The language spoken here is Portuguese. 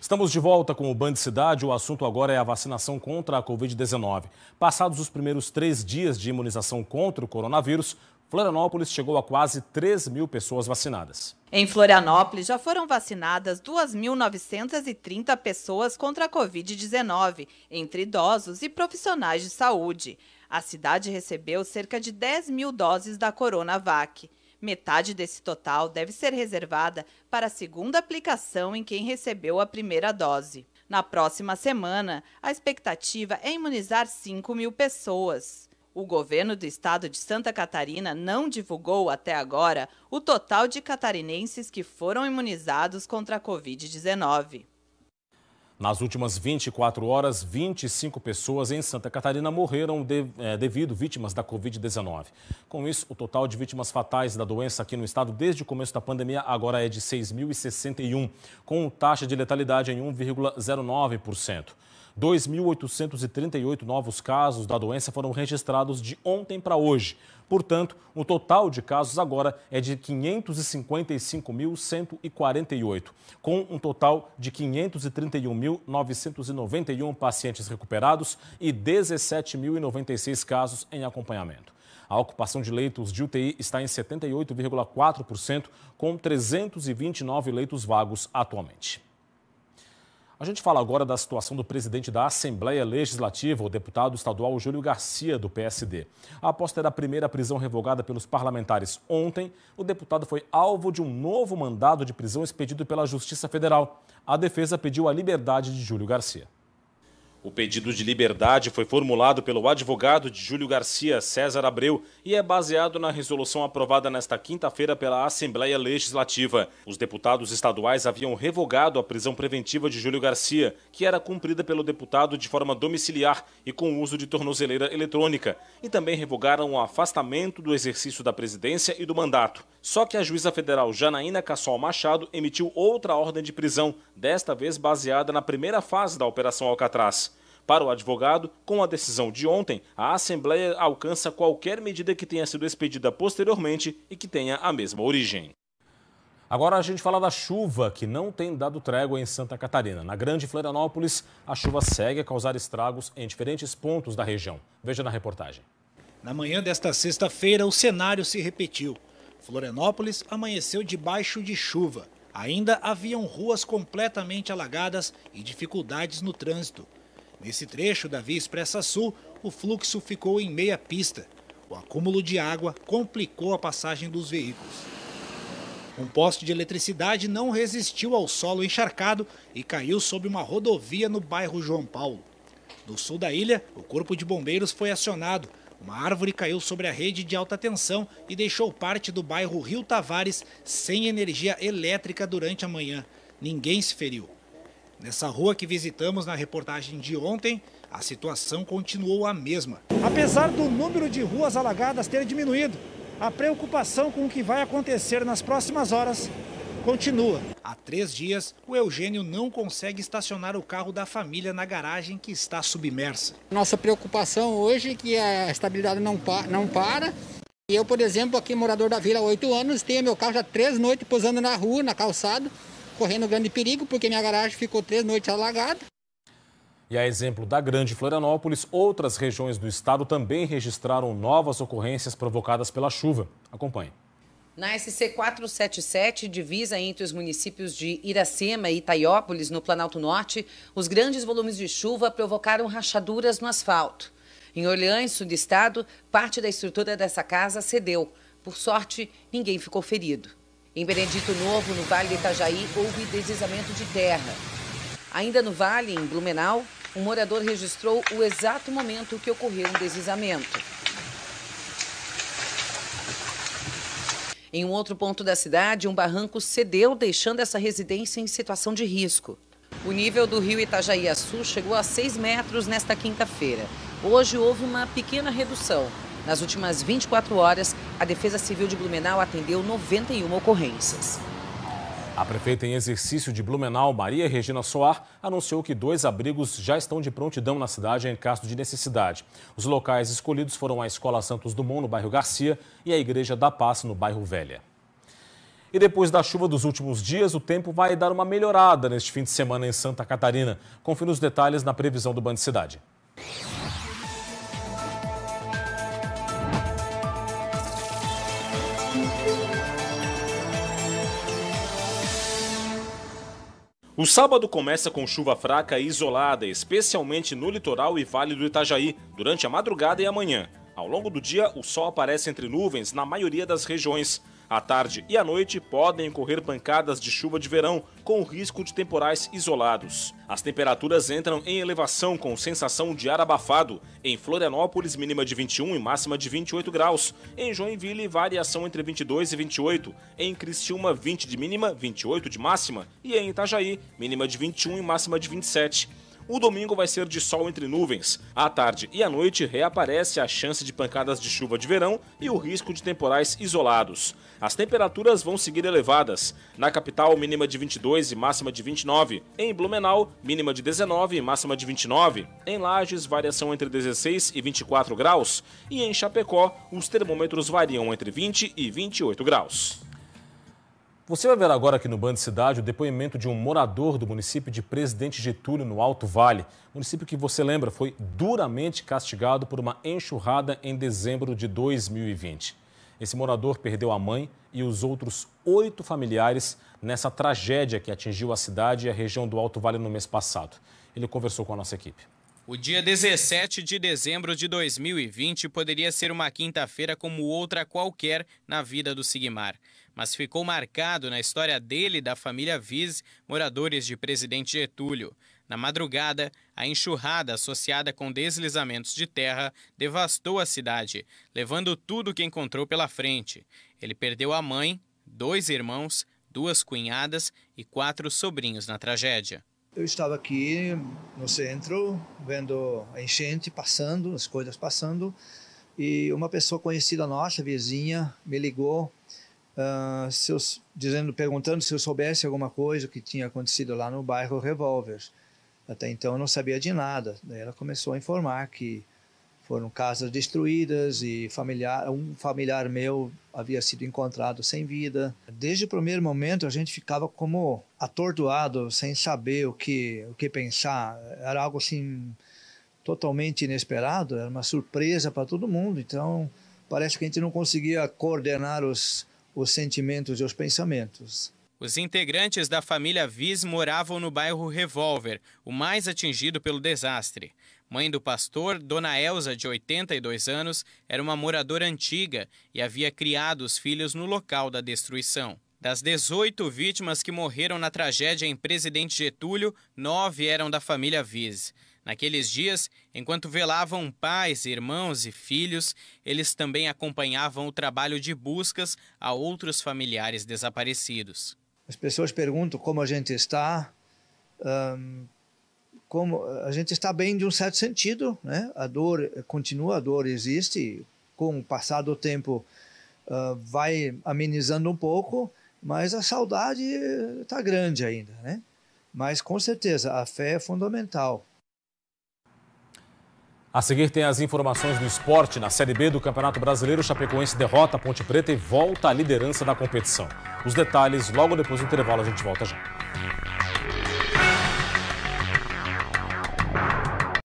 Estamos de volta com o Band Cidade. O assunto agora é a vacinação contra a Covid-19. Passados os primeiros três dias de imunização contra o coronavírus, Florianópolis chegou a quase 3 mil pessoas vacinadas. Em Florianópolis já foram vacinadas 2.930 pessoas contra a Covid-19, entre idosos e profissionais de saúde. A cidade recebeu cerca de 10 mil doses da Coronavac. Metade desse total deve ser reservada para a segunda aplicação em quem recebeu a primeira dose. Na próxima semana, a expectativa é imunizar 5 mil pessoas. O governo do estado de Santa Catarina não divulgou até agora o total de catarinenses que foram imunizados contra a Covid-19. Nas últimas 24 horas, 25 pessoas em Santa Catarina morreram de, é, devido vítimas da Covid-19. Com isso, o total de vítimas fatais da doença aqui no estado desde o começo da pandemia agora é de 6.061, com taxa de letalidade em 1,09%. 2.838 novos casos da doença foram registrados de ontem para hoje. Portanto, o total de casos agora é de 555.148, com um total de 531.991 pacientes recuperados e 17.096 casos em acompanhamento. A ocupação de leitos de UTI está em 78,4%, com 329 leitos vagos atualmente. A gente fala agora da situação do presidente da Assembleia Legislativa, o deputado estadual Júlio Garcia, do PSD. Após ter a primeira prisão revogada pelos parlamentares ontem, o deputado foi alvo de um novo mandado de prisão expedido pela Justiça Federal. A defesa pediu a liberdade de Júlio Garcia. O pedido de liberdade foi formulado pelo advogado de Júlio Garcia, César Abreu, e é baseado na resolução aprovada nesta quinta-feira pela Assembleia Legislativa. Os deputados estaduais haviam revogado a prisão preventiva de Júlio Garcia, que era cumprida pelo deputado de forma domiciliar e com uso de tornozeleira eletrônica, e também revogaram o afastamento do exercício da presidência e do mandato. Só que a juíza federal Janaína Cassol Machado emitiu outra ordem de prisão, desta vez baseada na primeira fase da Operação Alcatraz. Para o advogado, com a decisão de ontem, a Assembleia alcança qualquer medida que tenha sido expedida posteriormente e que tenha a mesma origem. Agora a gente fala da chuva, que não tem dado trégua em Santa Catarina. Na Grande Florianópolis, a chuva segue a causar estragos em diferentes pontos da região. Veja na reportagem. Na manhã desta sexta-feira, o cenário se repetiu. Florianópolis amanheceu debaixo de chuva. Ainda haviam ruas completamente alagadas e dificuldades no trânsito. Nesse trecho da Via Expressa Sul, o fluxo ficou em meia pista. O acúmulo de água complicou a passagem dos veículos. Um poste de eletricidade não resistiu ao solo encharcado e caiu sobre uma rodovia no bairro João Paulo. No sul da ilha, o corpo de bombeiros foi acionado. Uma árvore caiu sobre a rede de alta tensão e deixou parte do bairro Rio Tavares sem energia elétrica durante a manhã. Ninguém se feriu. Nessa rua que visitamos na reportagem de ontem, a situação continuou a mesma. Apesar do número de ruas alagadas ter diminuído, a preocupação com o que vai acontecer nas próximas horas continua. Há três dias, o Eugênio não consegue estacionar o carro da família na garagem que está submersa. Nossa preocupação hoje é que a estabilidade não, pa não para. Eu, por exemplo, aqui morador da vila há oito anos, tenho meu carro já três noites posando na rua, na calçada correndo grande perigo, porque minha garagem ficou três noites alagada. E a exemplo da Grande Florianópolis, outras regiões do estado também registraram novas ocorrências provocadas pela chuva. Acompanhe. Na SC 477, divisa entre os municípios de Iracema e Itaiópolis, no Planalto Norte, os grandes volumes de chuva provocaram rachaduras no asfalto. Em Orleans, sul do estado, parte da estrutura dessa casa cedeu. Por sorte, ninguém ficou ferido. Em Benedito Novo, no Vale de Itajaí, houve deslizamento de terra. Ainda no Vale, em Blumenau, um morador registrou o exato momento que ocorreu o um deslizamento. Em um outro ponto da cidade, um barranco cedeu, deixando essa residência em situação de risco. O nível do rio Itajaí Açu chegou a 6 metros nesta quinta-feira. Hoje houve uma pequena redução. Nas últimas 24 horas, a Defesa Civil de Blumenau atendeu 91 ocorrências. A prefeita em exercício de Blumenau, Maria Regina Soar, anunciou que dois abrigos já estão de prontidão na cidade em caso de necessidade. Os locais escolhidos foram a Escola Santos Dumont, no bairro Garcia, e a Igreja da Paz, no bairro Velha. E depois da chuva dos últimos dias, o tempo vai dar uma melhorada neste fim de semana em Santa Catarina. Confira os detalhes na previsão do Banco Cidade. O sábado começa com chuva fraca e isolada, especialmente no litoral e vale do Itajaí, durante a madrugada e a manhã. Ao longo do dia, o sol aparece entre nuvens na maioria das regiões. À tarde e à noite podem ocorrer pancadas de chuva de verão, com risco de temporais isolados. As temperaturas entram em elevação com sensação de ar abafado. Em Florianópolis, mínima de 21 e máxima de 28 graus. Em Joinville, variação entre 22 e 28. Em Criciúma, 20 de mínima, 28 de máxima. E em Itajaí, mínima de 21 e máxima de 27 o domingo vai ser de sol entre nuvens. À tarde e à noite reaparece a chance de pancadas de chuva de verão e o risco de temporais isolados. As temperaturas vão seguir elevadas. Na capital, mínima de 22 e máxima de 29. Em Blumenau, mínima de 19 e máxima de 29. Em Lages, variação entre 16 e 24 graus. E em Chapecó, os termômetros variam entre 20 e 28 graus. Você vai ver agora aqui no Band Cidade o depoimento de um morador do município de Presidente Getúlio, no Alto Vale. Município que você lembra foi duramente castigado por uma enxurrada em dezembro de 2020. Esse morador perdeu a mãe e os outros oito familiares nessa tragédia que atingiu a cidade e a região do Alto Vale no mês passado. Ele conversou com a nossa equipe. O dia 17 de dezembro de 2020 poderia ser uma quinta-feira como outra qualquer na vida do Sigmar mas ficou marcado na história dele e da família Viz, moradores de Presidente Getúlio. Na madrugada, a enxurrada associada com deslizamentos de terra devastou a cidade, levando tudo o que encontrou pela frente. Ele perdeu a mãe, dois irmãos, duas cunhadas e quatro sobrinhos na tragédia. Eu estava aqui no centro, vendo a enchente passando, as coisas passando, e uma pessoa conhecida nossa, vizinha, me ligou ah, se eu, dizendo, perguntando se eu soubesse alguma coisa que tinha acontecido lá no bairro Revolver. Até então eu não sabia de nada. Daí ela começou a informar que foram casas destruídas e familiar, um familiar meu havia sido encontrado sem vida. Desde o primeiro momento a gente ficava como atordoado, sem saber o que, o que pensar. Era algo assim totalmente inesperado, era uma surpresa para todo mundo. Então parece que a gente não conseguia coordenar os, os sentimentos e os pensamentos. Os integrantes da família Viz moravam no bairro Revolver, o mais atingido pelo desastre. Mãe do pastor, Dona Elsa, de 82 anos, era uma moradora antiga e havia criado os filhos no local da destruição. Das 18 vítimas que morreram na tragédia em Presidente Getúlio, nove eram da família Viz. Naqueles dias, enquanto velavam pais, irmãos e filhos, eles também acompanhavam o trabalho de buscas a outros familiares desaparecidos. As pessoas perguntam como a gente está. Um, como a gente está bem de um certo sentido, né? A dor continua, a dor existe. Com o passar do tempo, uh, vai amenizando um pouco, mas a saudade está grande ainda, né? Mas com certeza a fé é fundamental a seguir tem as informações do esporte. Na Série B do Campeonato Brasileiro, o Chapecoense derrota a Ponte Preta e volta à liderança da competição. Os detalhes logo depois do intervalo, a gente volta já.